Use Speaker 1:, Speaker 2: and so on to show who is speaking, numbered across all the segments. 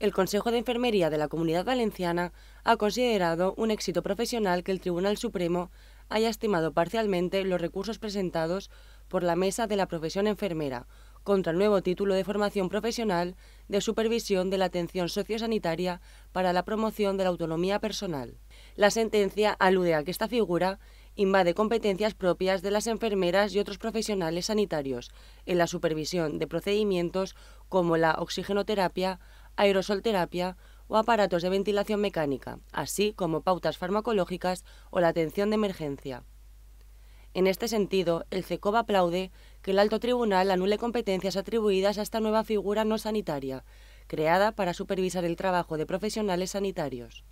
Speaker 1: el Consejo de Enfermería de la Comunidad Valenciana ha considerado un éxito profesional que el Tribunal Supremo haya estimado parcialmente los recursos presentados por la Mesa de la Profesión Enfermera contra el nuevo título de formación profesional de supervisión de la atención sociosanitaria para la promoción de la autonomía personal. La sentencia alude a que esta figura invade competencias propias de las enfermeras y otros profesionales sanitarios en la supervisión de procedimientos como la oxigenoterapia, aerosolterapia o aparatos de ventilación mecánica, así como pautas farmacológicas o la atención de emergencia. En este sentido, el CECOB aplaude que el alto tribunal anule competencias atribuidas a esta nueva figura no sanitaria, creada para supervisar el trabajo de profesionales sanitarios.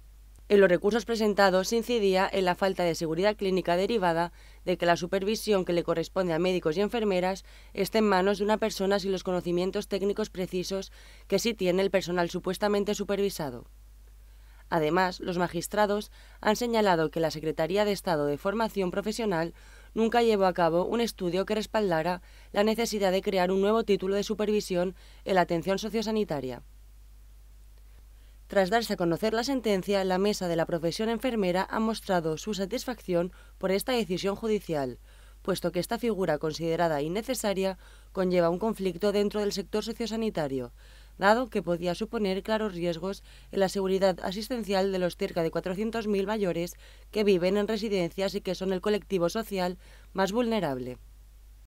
Speaker 1: En los recursos presentados se incidía en la falta de seguridad clínica derivada de que la supervisión que le corresponde a médicos y enfermeras esté en manos de una persona sin los conocimientos técnicos precisos que sí tiene el personal supuestamente supervisado. Además, los magistrados han señalado que la Secretaría de Estado de Formación Profesional nunca llevó a cabo un estudio que respaldara la necesidad de crear un nuevo título de supervisión en la atención sociosanitaria. Tras darse a conocer la sentencia, la Mesa de la Profesión Enfermera ha mostrado su satisfacción por esta decisión judicial, puesto que esta figura considerada innecesaria conlleva un conflicto dentro del sector sociosanitario, dado que podía suponer claros riesgos en la seguridad asistencial de los cerca de 400.000 mayores que viven en residencias y que son el colectivo social más vulnerable.